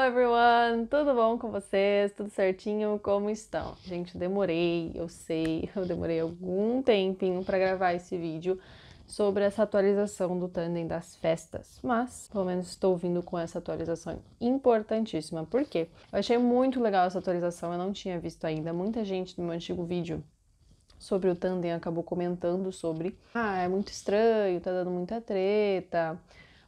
Hello everyone! Tudo bom com vocês? Tudo certinho? Como estão? Gente, demorei, eu sei, eu demorei algum tempinho para gravar esse vídeo sobre essa atualização do tandem das festas, mas pelo menos estou vindo com essa atualização importantíssima, porque eu achei muito legal essa atualização, eu não tinha visto ainda, muita gente no meu antigo vídeo sobre o tandem acabou comentando sobre, ah, é muito estranho, tá dando muita treta,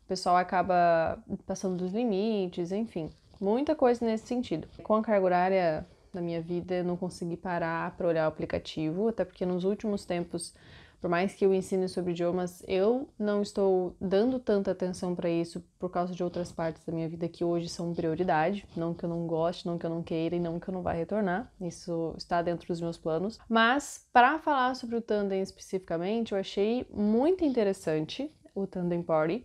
o pessoal acaba passando dos limites, enfim muita coisa nesse sentido. Com a carga horária da minha vida, eu não consegui parar para olhar o aplicativo, até porque nos últimos tempos, por mais que eu ensine sobre idiomas, eu não estou dando tanta atenção para isso por causa de outras partes da minha vida que hoje são prioridade. Não que eu não goste, não que eu não queira e não que eu não vá retornar. Isso está dentro dos meus planos. Mas para falar sobre o tandem especificamente, eu achei muito interessante o tandem party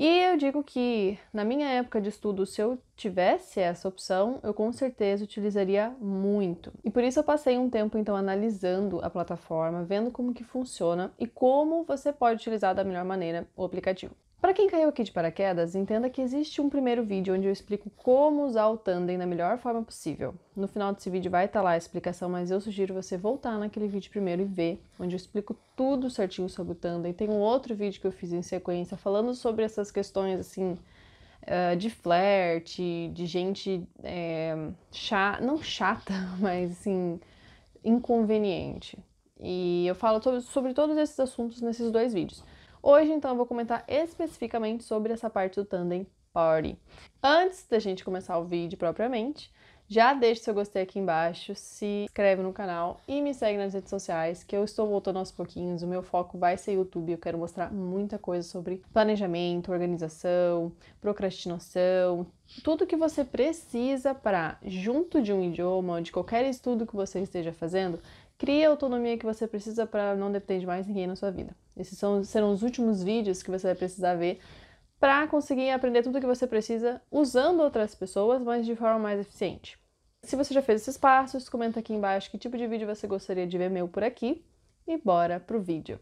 e eu digo que, na minha época de estudo, se eu tivesse essa opção, eu com certeza utilizaria muito. E por isso eu passei um tempo então analisando a plataforma, vendo como que funciona e como você pode utilizar da melhor maneira o aplicativo. Para quem caiu aqui de paraquedas, entenda que existe um primeiro vídeo onde eu explico como usar o tandem da melhor forma possível. No final desse vídeo vai estar tá lá a explicação, mas eu sugiro você voltar naquele vídeo primeiro e ver, onde eu explico tudo certinho sobre o tandem. Tem um outro vídeo que eu fiz em sequência falando sobre essas questões assim eh, de flerte, de gente é, eh, chata, não chata, mas assim, inconveniente. E eu falo sobre todos esses assuntos nesses dois vídeos. Hoje, então, eu vou comentar especificamente sobre essa parte do tandem party. Antes da gente começar o vídeo propriamente, já deixa seu gostei aqui embaixo, se inscreve no canal e me segue nas redes sociais, que eu estou voltando aos pouquinhos. O meu foco vai ser YouTube, eu quero mostrar muita coisa sobre planejamento, organização, procrastinação, tudo que você precisa para, junto de um idioma ou de qualquer estudo que você esteja fazendo, Cria a autonomia que você precisa para não depender de mais ninguém na sua vida. Esses são, serão os últimos vídeos que você vai precisar ver para conseguir aprender tudo o que você precisa usando outras pessoas, mas de forma mais eficiente. Se você já fez esses passos, comenta aqui embaixo que tipo de vídeo você gostaria de ver meu por aqui e bora pro vídeo.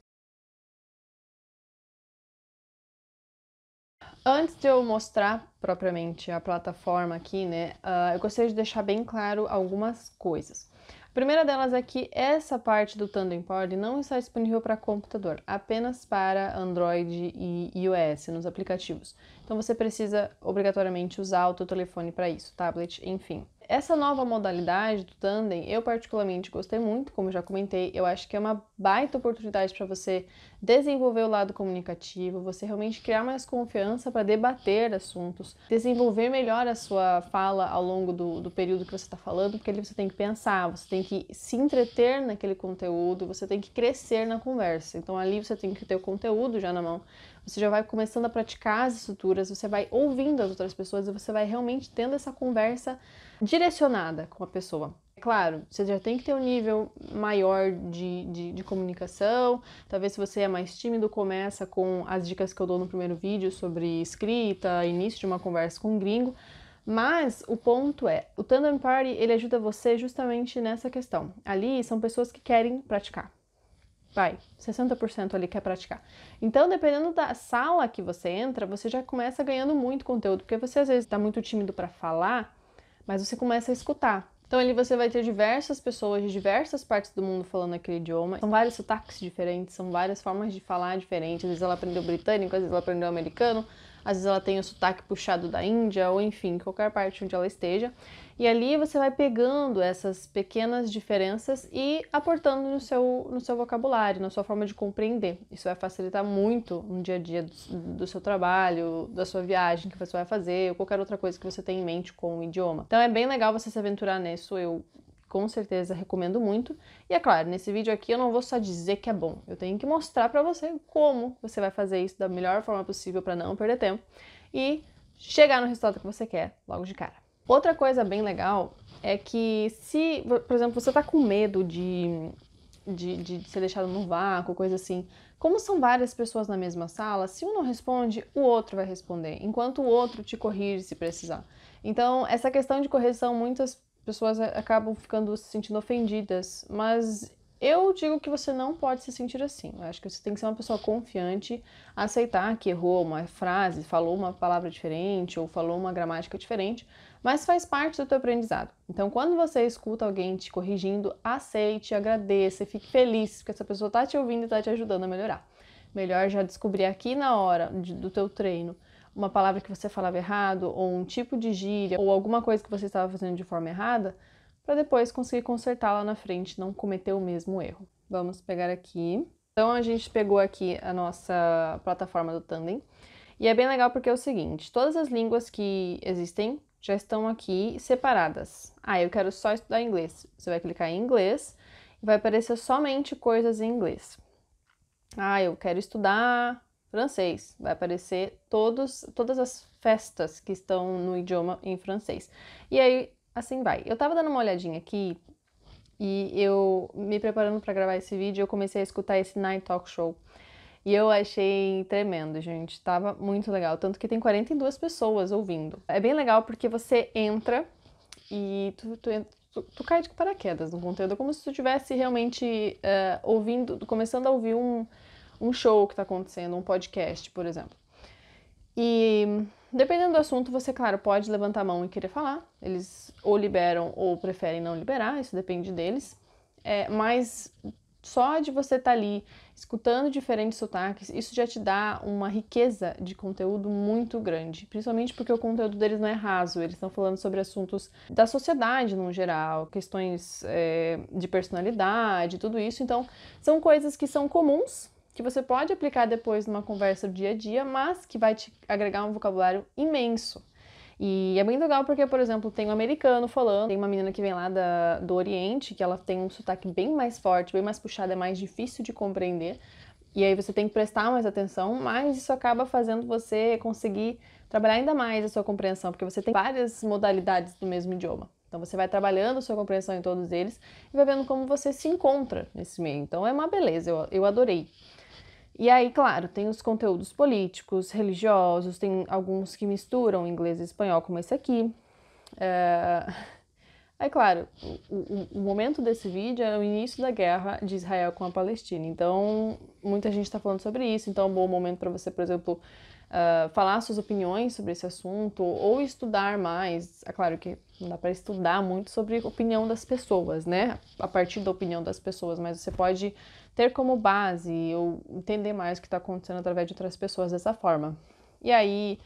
Antes de eu mostrar propriamente a plataforma aqui, né, uh, eu gostaria de deixar bem claro algumas coisas primeira delas é que essa parte do Thunderpod não está disponível para computador, apenas para Android e iOS nos aplicativos. Então você precisa obrigatoriamente usar o teu telefone para isso, tablet, enfim. Essa nova modalidade do tandem, eu particularmente gostei muito, como já comentei, eu acho que é uma baita oportunidade para você desenvolver o lado comunicativo, você realmente criar mais confiança para debater assuntos, desenvolver melhor a sua fala ao longo do, do período que você está falando, porque ali você tem que pensar, você tem que se entreter naquele conteúdo, você tem que crescer na conversa. Então ali você tem que ter o conteúdo já na mão, você já vai começando a praticar as estruturas, você vai ouvindo as outras pessoas e você vai realmente tendo essa conversa direcionada com a pessoa. É claro, você já tem que ter um nível maior de, de, de, comunicação. Talvez se você é mais tímido, começa com as dicas que eu dou no primeiro vídeo sobre escrita, início de uma conversa com um gringo. Mas o ponto é, o Tandem Party, ele ajuda você justamente nessa questão. Ali são pessoas que querem praticar, vai, 60% ali quer praticar. Então, dependendo da sala que você entra, você já começa ganhando muito conteúdo, porque você às vezes está muito tímido para falar, mas você começa a escutar. Então ali você vai ter diversas pessoas de diversas partes do mundo falando aquele idioma. São vários sotaques diferentes, são várias formas de falar diferentes. Às vezes ela aprendeu britânico, às vezes ela aprendeu americano, às vezes ela tem o sotaque puxado da Índia, ou enfim, qualquer parte onde ela esteja. E ali você vai pegando essas pequenas diferenças e aportando no seu, no seu vocabulário, na sua forma de compreender. Isso vai facilitar muito no dia a dia do, do seu trabalho, da sua viagem que você vai fazer, ou qualquer outra coisa que você tem em mente com o idioma. Então é bem legal você se aventurar nisso. Eu com certeza recomendo muito. E é claro, nesse vídeo aqui eu não vou só dizer que é bom, eu tenho que mostrar para você como você vai fazer isso da melhor forma possível para não perder tempo e chegar no resultado que você quer logo de cara. Outra coisa bem legal é que se, por exemplo, você está com medo de, de, de ser deixado no vácuo, coisa assim, como são várias pessoas na mesma sala, se um não responde, o outro vai responder, enquanto o outro te corrige se precisar. Então, essa questão de correção muitas pessoas acabam ficando se sentindo ofendidas, mas eu digo que você não pode se sentir assim. Eu acho que você tem que ser uma pessoa confiante, aceitar que errou uma frase, falou uma palavra diferente ou falou uma gramática diferente, mas faz parte do teu aprendizado. Então, quando você escuta alguém te corrigindo, aceite, agradeça, fique feliz porque essa pessoa está te ouvindo e está te ajudando a melhorar. Melhor já descobrir aqui na hora do teu treino uma palavra que você falava errado, ou um tipo de gíria, ou alguma coisa que você estava fazendo de forma errada, para depois conseguir consertar lá na frente, não cometer o mesmo erro. Vamos pegar aqui. Então a gente pegou aqui a nossa plataforma do Tandem. E é bem legal porque é o seguinte, todas as línguas que existem já estão aqui separadas. Ah, eu quero só estudar inglês. Você vai clicar em inglês e vai aparecer somente coisas em inglês. Ah, eu quero estudar francês. Vai aparecer todos, todas as festas que estão no idioma em francês. E aí, assim vai. Eu tava dando uma olhadinha aqui e eu me preparando para gravar esse vídeo, eu comecei a escutar esse Night Talk Show. E eu achei tremendo, gente. Tava muito legal. Tanto que tem 42 pessoas ouvindo. É bem legal porque você entra e tu, tu, tu, tu cai de paraquedas no conteúdo. É como se tu estivesse realmente uh, ouvindo, começando a ouvir um, um show que está acontecendo, um podcast, por exemplo. E dependendo do assunto, você, claro, pode levantar a mão e querer falar. Eles ou liberam ou preferem não liberar, isso depende deles. É, mas só de você estar tá ali escutando diferentes sotaques, isso já te dá uma riqueza de conteúdo muito grande, principalmente porque o conteúdo deles não é raso, eles estão falando sobre assuntos da sociedade no geral, questões é, de personalidade, tudo isso. Então, são coisas que são comuns que você pode aplicar depois numa conversa do dia a dia, mas que vai te agregar um vocabulário imenso. E é bem legal porque, por exemplo, tem um americano falando, tem uma menina que vem lá da, do Oriente, que ela tem um sotaque bem mais forte, bem mais puxado, é mais difícil de compreender. E aí você tem que prestar mais atenção, mas isso acaba fazendo você conseguir trabalhar ainda mais a sua compreensão, porque você tem várias modalidades do mesmo idioma. Então você vai trabalhando a sua compreensão em todos eles e vai vendo como você se encontra nesse meio. Então é uma beleza, eu, eu adorei. E aí, claro, tem os conteúdos políticos, religiosos, tem alguns que misturam inglês e espanhol, como esse aqui. É... Aí, claro, o, o, o momento desse vídeo é o início da guerra de Israel com a Palestina. Então, muita gente está falando sobre isso. Então, é um bom momento para você, por exemplo, ah, falar suas opiniões sobre esse assunto ou estudar mais. É claro que não dá para estudar muito sobre a opinião das pessoas, né? A partir da opinião das pessoas, mas você pode ter como base ou entender mais o que está acontecendo através de outras pessoas dessa forma. E aí,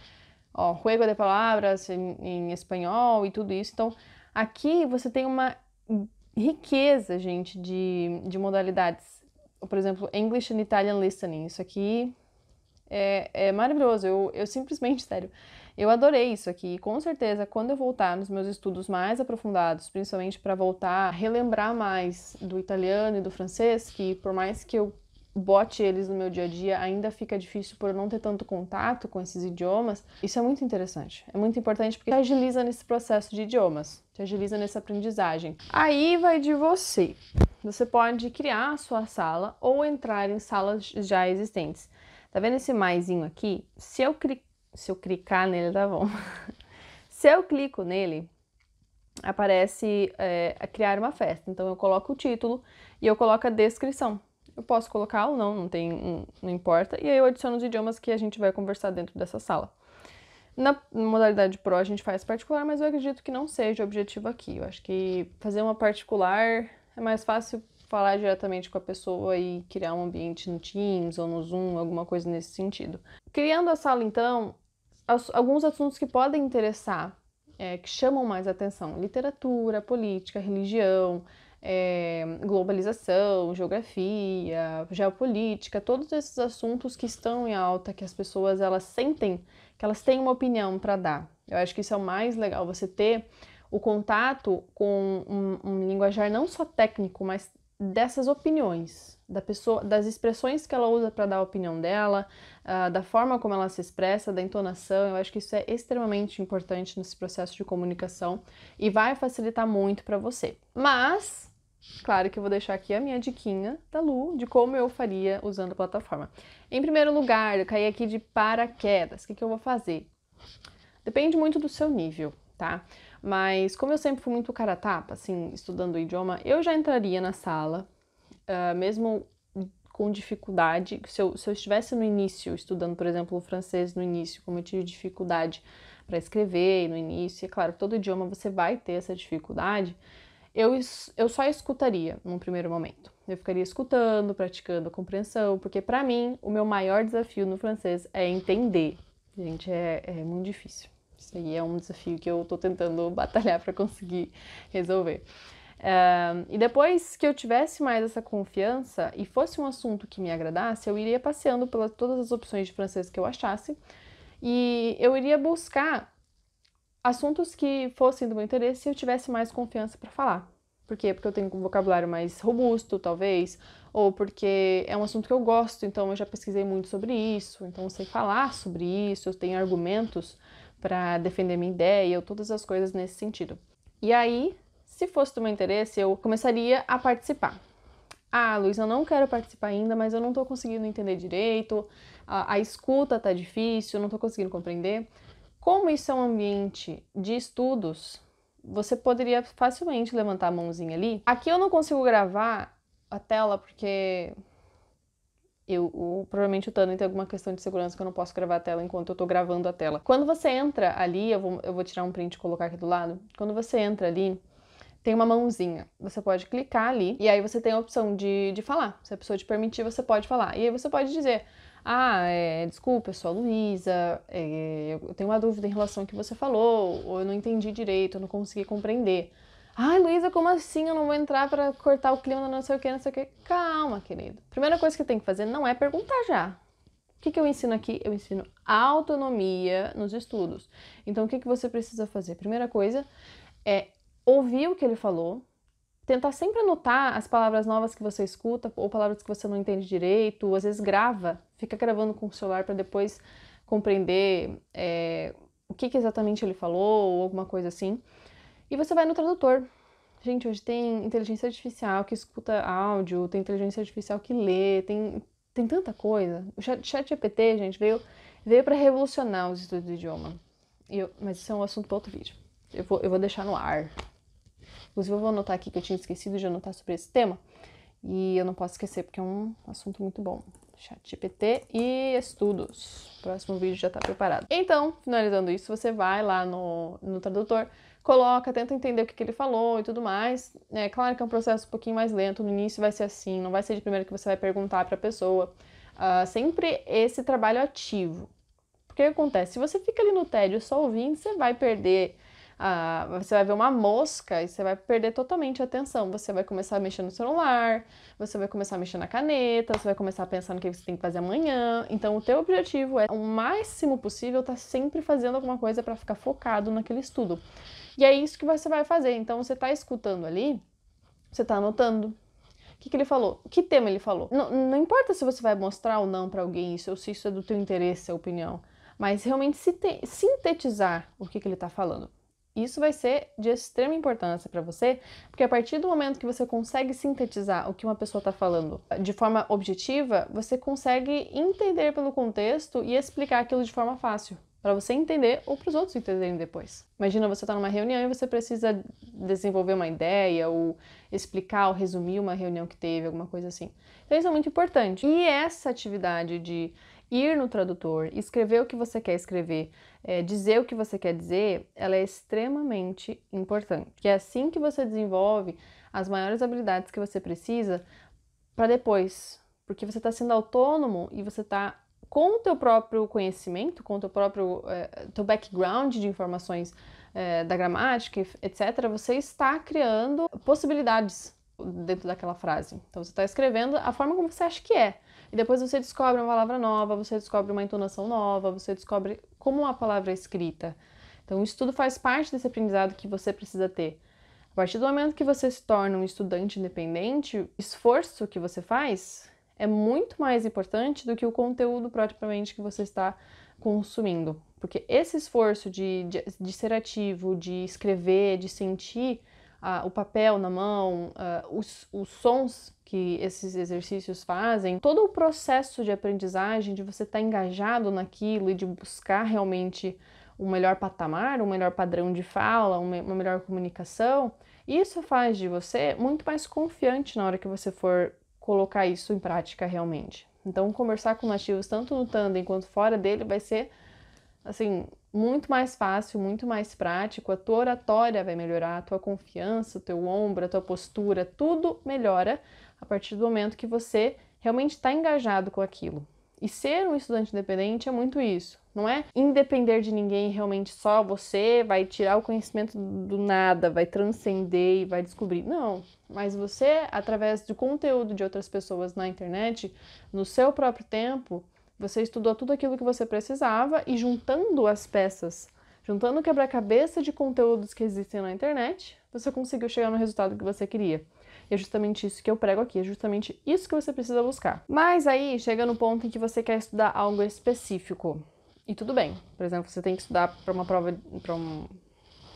ó, juego de palavras em, em espanhol e tudo isso. Então, aqui você tem uma riqueza, gente, de, de modalidades. Por exemplo, English and Italian Listening. Isso aqui é, é maravilhoso, eu, eu simplesmente, sério, eu adorei isso aqui. com certeza, quando eu voltar nos meus estudos mais aprofundados, principalmente para voltar a relembrar mais do italiano e do francês, que por mais que eu bote eles no meu dia a dia, ainda fica difícil por eu não ter tanto contato com esses idiomas. Isso é muito interessante, é muito importante porque te agiliza nesse processo de idiomas, te agiliza nessa aprendizagem. Aí vai de você. Você pode criar a sua sala ou entrar em salas já existentes. Tá vendo esse maisinho aqui? Se eu, Se eu clicar nele, tá bom. Se eu clico nele, aparece é, criar uma festa. Então eu coloco o título e eu coloco a descrição. Eu posso colocar ou não, não, tem, não importa. E aí eu adiciono os idiomas que a gente vai conversar dentro dessa sala. Na modalidade Pro a gente faz particular, mas eu acredito que não seja o objetivo aqui. Eu acho que fazer uma particular é mais fácil falar diretamente com a pessoa e criar um ambiente no Teams ou no Zoom, alguma coisa nesse sentido. Criando a sala, então, alguns assuntos que podem interessar, é, que chamam mais atenção: literatura, política, religião, é, globalização, geografia, geopolítica, todos esses assuntos que estão em alta, que as pessoas elas sentem que elas têm uma opinião para dar. Eu acho que isso é o mais legal, você ter o contato com um, um linguajar não só técnico, mas dessas opiniões, da pessoa, das expressões que ela usa para dar a opinião dela, uh, da forma como ela se expressa, da entonação. Eu acho que isso é extremamente importante nesse processo de comunicação e vai facilitar muito para você. Mas, claro que eu vou deixar aqui a minha diquinha da Lu de como eu faria usando a plataforma. Em primeiro lugar, eu caí aqui de paraquedas. O que, que eu vou fazer? Depende muito do seu nível, tá? Mas como eu sempre fui muito cara tapa, assim, estudando o idioma, eu já entraria na sala, uh, mesmo com dificuldade. Se eu, se eu estivesse no início, estudando, por exemplo, o francês no início, como eu tive dificuldade para escrever no início, e é claro, todo idioma você vai ter essa dificuldade, eu, eu só escutaria num primeiro momento. Eu ficaria escutando, praticando a compreensão, porque para mim o meu maior desafio no francês é entender. Gente, é, é muito difícil. Isso aí é um desafio que eu estou tentando batalhar para conseguir resolver. Uh, e depois que eu tivesse mais essa confiança e fosse um assunto que me agradasse, eu iria passeando pelas todas as opções de francês que eu achasse e eu iria buscar assuntos que fossem do meu interesse se eu tivesse mais confiança para falar. Por quê? Porque eu tenho um vocabulário mais robusto, talvez, ou porque é um assunto que eu gosto, então eu já pesquisei muito sobre isso, então eu sei falar sobre isso, eu tenho argumentos para defender minha ideia ou todas as coisas nesse sentido. E aí, se fosse do meu interesse, eu começaria a participar. Ah, Luiz, eu não quero participar ainda, mas eu não estou conseguindo entender direito, a, a escuta está difícil, eu não estou conseguindo compreender. Como isso é um ambiente de estudos, você poderia facilmente levantar a mãozinha ali. Aqui eu não consigo gravar a tela porque eu, o, provavelmente o Tano tem alguma questão de segurança que eu não posso gravar a tela enquanto eu tô gravando a tela. Quando você entra ali, eu vou, eu vou tirar um print e colocar aqui do lado. Quando você entra ali, tem uma mãozinha. Você pode clicar ali e aí você tem a opção de, de falar. Se a pessoa te permitir, você pode falar. E aí você pode dizer: Ah, é, desculpa, eu sou a Luísa, é, eu tenho uma dúvida em relação ao que você falou, ou eu não entendi direito, eu não consegui compreender. Ai, Luísa, como assim? Eu não vou entrar para cortar o clima, não sei o que, não sei o que. Calma, querido. Primeira coisa que tem que fazer não é perguntar já. O que, que eu ensino aqui? Eu ensino autonomia nos estudos. Então, o que, que você precisa fazer? Primeira coisa é ouvir o que ele falou, tentar sempre anotar as palavras novas que você escuta ou palavras que você não entende direito, ou às vezes grava, fica gravando com o celular para depois compreender é, o que, que exatamente ele falou ou alguma coisa assim. E você vai no tradutor. Gente, hoje tem inteligência artificial que escuta áudio, tem inteligência artificial que lê, tem, tem tanta coisa. O chat, GPT, gente, veio, veio para revolucionar os estudos de idioma. Eu, mas isso é um assunto para outro vídeo. Eu vou, eu vou deixar no ar. Inclusive, eu vou anotar aqui que eu tinha esquecido de anotar sobre esse tema. E eu não posso esquecer, porque é um assunto muito bom. Chat GPT e estudos. O próximo vídeo já está preparado. Então, finalizando isso, você vai lá no, no tradutor coloca, tenta entender o que, que ele falou e tudo mais. É claro que é um processo um pouquinho mais lento, no início vai ser assim, não vai ser de primeiro que você vai perguntar para a pessoa. Uh, sempre esse trabalho ativo. Porque o que acontece? Se você fica ali no tédio só ouvindo, você vai perder ah, você vai ver uma mosca e você vai perder totalmente a atenção. Você vai começar a mexer no celular, você vai começar a mexer na caneta, você vai começar a pensar no que você tem que fazer amanhã. Então, o teu objetivo é, o máximo possível, estar tá sempre fazendo alguma coisa para ficar focado naquele estudo. E é isso que você vai fazer. Então, você está escutando ali, você está anotando, o que, que, ele falou? Que tema ele falou? Não, não importa se você vai mostrar ou não para alguém isso, ou se isso é do teu interesse, a opinião, mas realmente sintetizar o que, que ele está falando. Isso vai ser de extrema importância para você, porque a partir do momento que você consegue sintetizar o que uma pessoa está falando ah, de forma objetiva, você consegue entender pelo contexto e explicar aquilo de forma fácil, para você entender ou para os outros entenderem depois. Imagina você estar tá numa reunião e você precisa desenvolver uma ideia ou explicar ou resumir uma reunião que teve, alguma coisa assim. Então isso é muito importante. E essa atividade de ir no tradutor, escrever o que você quer escrever, é, dizer o que você quer dizer, ela é extremamente importante. Que é assim que você desenvolve as maiores habilidades que você precisa para depois, porque você está sendo autônomo e você está com o teu próprio conhecimento, com o teu próprio é, teu background de informações é, da gramática, etc. Você está criando possibilidades dentro daquela frase. Então você está escrevendo a forma como você acha que é. E depois você descobre uma palavra nova, você descobre uma entonação nova, você descobre como a palavra é escrita. Então, isso tudo faz parte desse aprendizado que você precisa ter. A partir do momento que você se torna um estudante independente, o esforço que você faz é muito mais importante do que o conteúdo propriamente que você está consumindo. Porque esse esforço de, de, de ser ativo, de escrever, de sentir, a, o papel na mão, a, os, os sons que esses exercícios fazem, todo o processo de aprendizagem, de você estar tá engajado naquilo e de buscar realmente um melhor patamar, um melhor padrão de fala, uma melhor comunicação, isso faz de você muito mais confiante na hora que você for colocar isso em prática realmente. Então, conversar com nativos, tanto no tandem quanto fora dele, vai ser assim, muito mais fácil, muito mais prático, a tua oratória vai melhorar, a tua confiança, o teu ombro, a tua postura, tudo melhora a partir do momento que você realmente está engajado com aquilo. E ser um estudante independente é muito isso. Não é independer de ninguém, realmente só você vai tirar o conhecimento do nada, vai transcender e vai descobrir. Não, mas você, através do conteúdo de outras pessoas na internet, no seu próprio tempo, você estudou tudo aquilo que você precisava e juntando as peças, juntando o quebra-cabeça de conteúdos que existem na internet, você conseguiu chegar no resultado que você queria. E é justamente isso que eu prego aqui, é justamente isso que você precisa buscar. Mas aí chega no ponto em que você quer estudar algo específico. E tudo bem. Por exemplo, você tem que estudar para uma prova para um,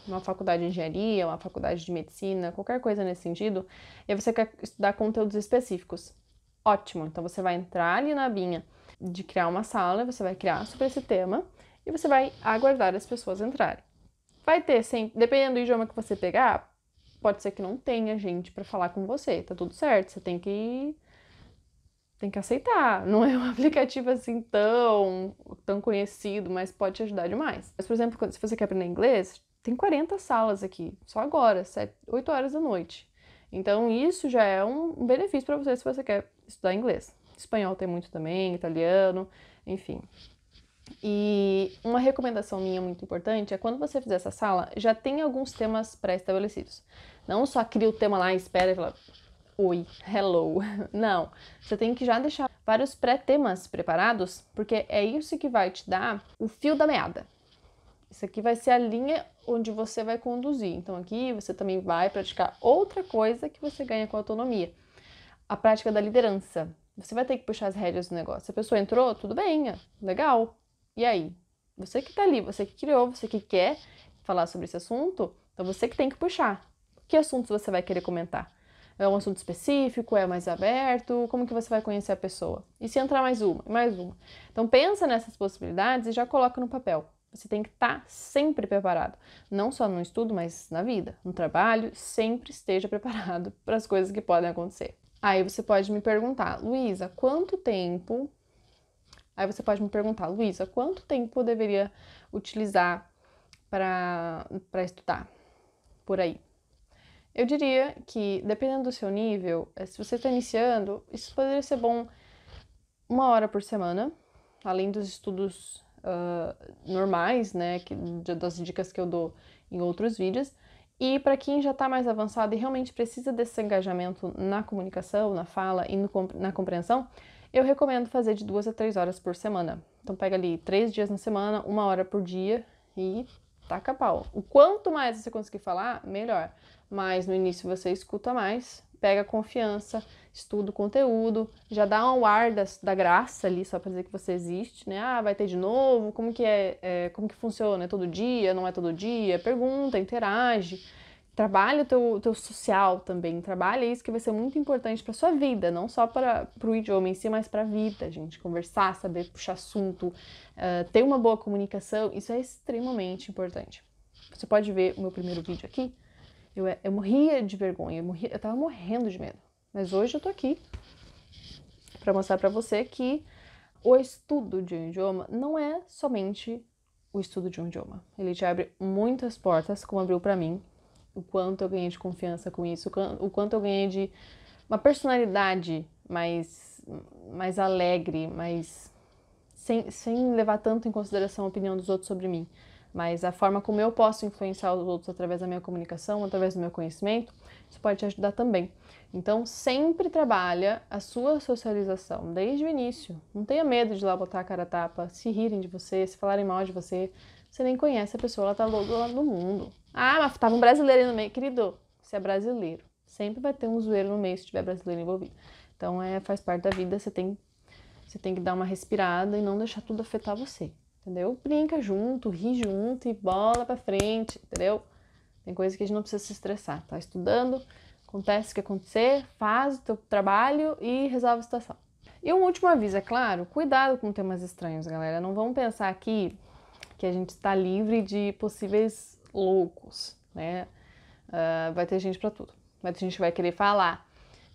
uma faculdade de engenharia, uma faculdade de medicina, qualquer coisa nesse sentido, e você quer estudar conteúdos específicos. Ótimo. Então você vai entrar ali na binha de criar uma sala, você vai criar sobre esse tema e você vai aguardar as pessoas entrarem. Vai ter, sim, dependendo do idioma que você pegar, pode ser que não tenha gente para falar com você, tá tudo certo, você tem que tem que aceitar. Não é um aplicativo assim tão, tão conhecido, mas pode te ajudar demais. Mas, por exemplo, se você quer aprender inglês, tem 40 salas aqui, só agora, 7, 8 horas da noite. Então, isso já é um benefício para você se você quer estudar inglês. Espanhol tem muito também, italiano, enfim. E uma recomendação minha muito importante é quando você fizer essa sala, já tem alguns temas pré-estabelecidos. Não só cria o tema lá, espera e fala, oi, hello. Não, você tem que já deixar vários pré-temas preparados, porque é isso que vai te dar o fio da meada. Isso aqui vai ser a linha onde você vai conduzir. Então aqui você também vai praticar outra coisa que você ganha com autonomia. A prática da liderança, você vai ter que puxar as rédeas do negócio. A pessoa entrou, tudo bem, é legal. E aí? Você que tá ali, você que criou, você que quer falar sobre esse assunto, então você que tem que puxar. Que assuntos você vai querer comentar? É um assunto específico? É mais aberto? Como que você vai conhecer a pessoa? E se entrar mais uma, mais uma? Então pensa nessas possibilidades e já coloca no papel. Você tem que estar tá sempre preparado, não só no estudo, mas na vida, no trabalho, sempre esteja preparado para as coisas que podem acontecer. Aí você pode me perguntar, Luísa, quanto tempo? Aí você pode me perguntar, Luísa, quanto tempo eu deveria utilizar para estudar? Por aí. Eu diria que, dependendo do seu nível, eh, se você está iniciando, isso poderia ser bom uma hora por semana, além dos estudos uh, normais, né, que, das dicas que eu dou em outros vídeos. E para quem já está mais avançado e realmente precisa desse engajamento na comunicação, na fala e no, na compreensão, eu recomendo fazer de duas a três horas por semana. Então pega ali três dias na semana, uma hora por dia e taca pau. O quanto mais você conseguir falar, melhor. Mas no início você escuta mais, pega confiança, estuda o conteúdo, já dá um ar da, da graça ali, só pra dizer que você existe, né? Ah, vai ter de novo, como que é, é como que funciona? É todo dia, não é todo dia? Pergunta, interage. Trabalha o teu, teu social também, trabalha isso que vai ser muito importante para sua vida, não só para o idioma em si, mas para a vida, gente. Conversar, saber puxar assunto, uh, ter uma boa comunicação, isso é extremamente importante. Você pode ver o meu primeiro vídeo aqui. Eu, eu morria de vergonha, eu, morria, eu tava morrendo de medo. Mas hoje eu tô aqui para mostrar para você que o estudo de um idioma não é somente o estudo de um idioma. Ele te abre muitas portas, como abriu para mim, o quanto eu ganhei de confiança com isso, o quanto eu ganhei de uma personalidade mais, mais alegre, mais. Sem, sem levar tanto em consideração a opinião dos outros sobre mim, mas a forma como eu posso influenciar os outros através da minha comunicação, através do meu conhecimento, isso pode te ajudar também. Então, sempre trabalha a sua socialização, desde o início. Não tenha medo de lá botar a cara a tapa, se rirem de você, se falarem mal de você. Você nem conhece a pessoa, ela está logo lá no mundo. Ah, mas tava um brasileiro aí no meio. Querido, você é brasileiro. Sempre vai ter um zoeiro no meio se tiver brasileiro envolvido. Então é, faz parte da vida, você tem, você tem que dar uma respirada e não deixar tudo afetar você. Entendeu? Brinca junto, ri junto e bola pra frente, entendeu? Tem coisa que a gente não precisa se estressar. Tá estudando, acontece o que acontecer, faz o teu trabalho e resolve a situação. E um último aviso, é claro, cuidado com temas estranhos, galera. Não vamos pensar aqui que a gente está livre de possíveis loucos, né? Uh, vai ter gente para tudo. Mas a gente vai querer falar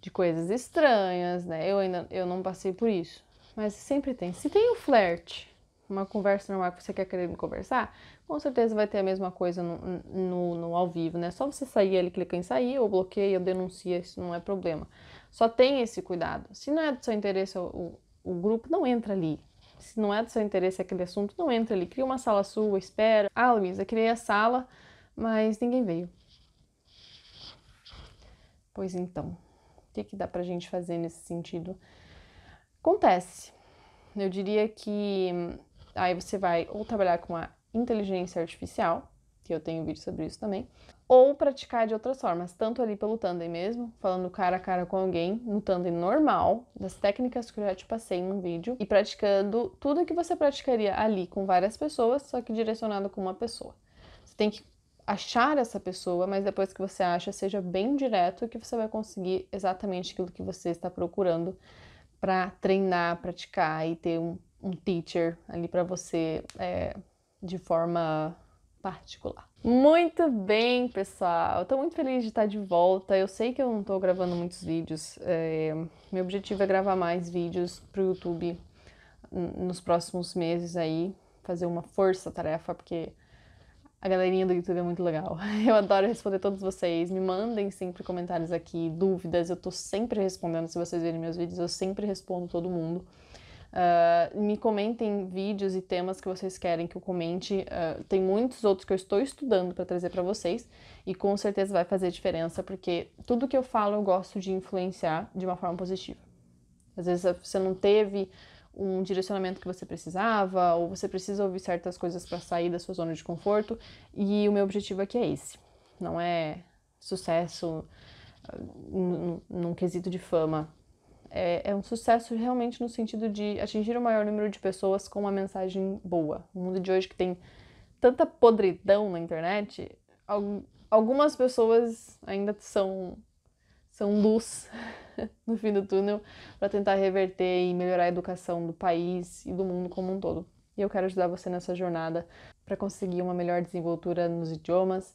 de coisas estranhas, né? Eu ainda eu não passei por isso, mas sempre tem. Se tem o um flerte, uma conversa normal que você quer querer conversar, com certeza vai ter a mesma coisa no, no, no ao vivo, né? Só você sair ali, clica em sair, ou bloqueia, ou denuncia, isso não é problema. Só tem esse cuidado. Se não é do seu interesse o, o grupo, não entra ali. Se não é do seu interesse aquele assunto, não entra ali. Cria uma sala sua, espera. Ah, Luísa, criei a sala, mas ninguém veio. Pois então, o que, que dá pra gente fazer nesse sentido? Acontece. Eu diria que hum, aí você vai ou trabalhar com a inteligência artificial, que eu tenho vídeo sobre isso também, ou praticar de outras formas, tanto ali pelo tandem mesmo, falando cara a cara com alguém, no tandem normal, das técnicas que eu já te passei num vídeo, e praticando tudo que você praticaria ali com várias pessoas, só que direcionado com uma pessoa. Você tem que achar essa pessoa, mas depois que você acha, seja bem direto que você vai conseguir exatamente aquilo que você está procurando para treinar, praticar e ter um, um teacher ali para você é, de forma particular. Muito bem, pessoal. Estou muito feliz de estar de volta. Eu sei que eu não estou gravando muitos vídeos. É... Meu objetivo é gravar mais vídeos para o YouTube nos próximos meses aí, fazer uma força-tarefa, porque a galerinha do YouTube é muito legal. Eu adoro responder todos vocês. Me mandem sempre comentários aqui, dúvidas. Eu tô sempre respondendo. Se vocês verem meus vídeos, eu sempre respondo todo mundo. Uh, me comentem vídeos e temas que vocês querem que eu comente. Uh, tem muitos outros que eu estou estudando para trazer para vocês e com certeza vai fazer diferença porque tudo que eu falo eu gosto de influenciar de uma forma positiva. Às vezes ah, você não teve um direcionamento que você precisava ou você precisa ouvir certas coisas para sair da sua zona de conforto e o meu objetivo aqui é esse. Não é sucesso num, num quesito de fama é, é, um sucesso realmente no sentido de atingir o maior número de pessoas com uma mensagem boa. No mundo de hoje que tem tanta podridão na internet, algumas pessoas ainda são, são luz no fim do túnel para tentar reverter e melhorar a educação do país e do mundo como um todo. E eu quero ajudar você nessa jornada para conseguir uma melhor desenvoltura nos idiomas,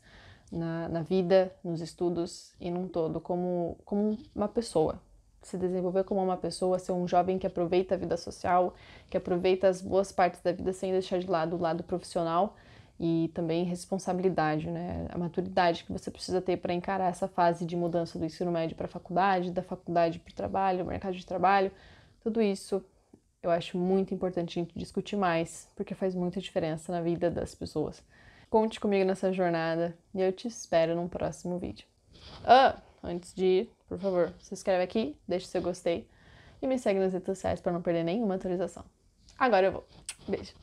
na, na vida, nos estudos e num todo, como, como uma pessoa se desenvolver como uma pessoa, ser um jovem que aproveita a vida social, que aproveita as boas partes da vida sem deixar de lado o lado profissional e também responsabilidade, né? A maturidade que você precisa ter para encarar essa fase de mudança do ensino médio para a faculdade, da faculdade para o trabalho, mercado de trabalho, tudo isso eu acho muito importante a gente discutir mais, porque faz muita diferença na vida das pessoas. Conte comigo nessa jornada e eu te espero num próximo vídeo. Ah, antes de ir, por favor, se inscreve aqui, deixa o seu gostei e me segue nas redes sociais para não perder nenhuma atualização. Agora eu vou. Beijo.